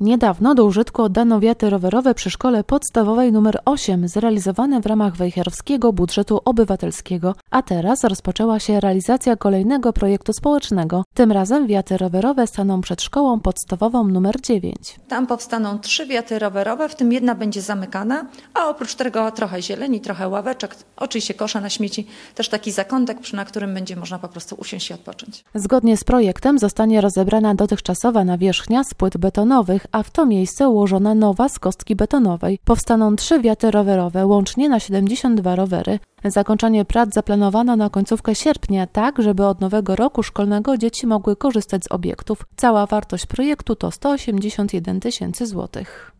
Niedawno do użytku oddano wiaty rowerowe przy szkole podstawowej nr 8, zrealizowane w ramach wejherowskiego budżetu obywatelskiego a teraz rozpoczęła się realizacja kolejnego projektu społecznego. Tym razem wiaty rowerowe staną przed szkołą podstawową nr 9. Tam powstaną trzy wiaty rowerowe, w tym jedna będzie zamykana, a oprócz tego trochę zieleni, trochę ławeczek, oczywiście kosza na śmieci, też taki zakątek, przy na którym będzie można po prostu usiąść i odpocząć. Zgodnie z projektem zostanie rozebrana dotychczasowa nawierzchnia z płyt betonowych, a w to miejsce ułożona nowa z kostki betonowej. Powstaną trzy wiaty rowerowe, łącznie na 72 rowery. Zakończenie prac zaplanowano na końcówkę sierpnia, tak żeby od nowego roku szkolnego dzieci mogły korzystać z obiektów. Cała wartość projektu to 181 tysięcy złotych.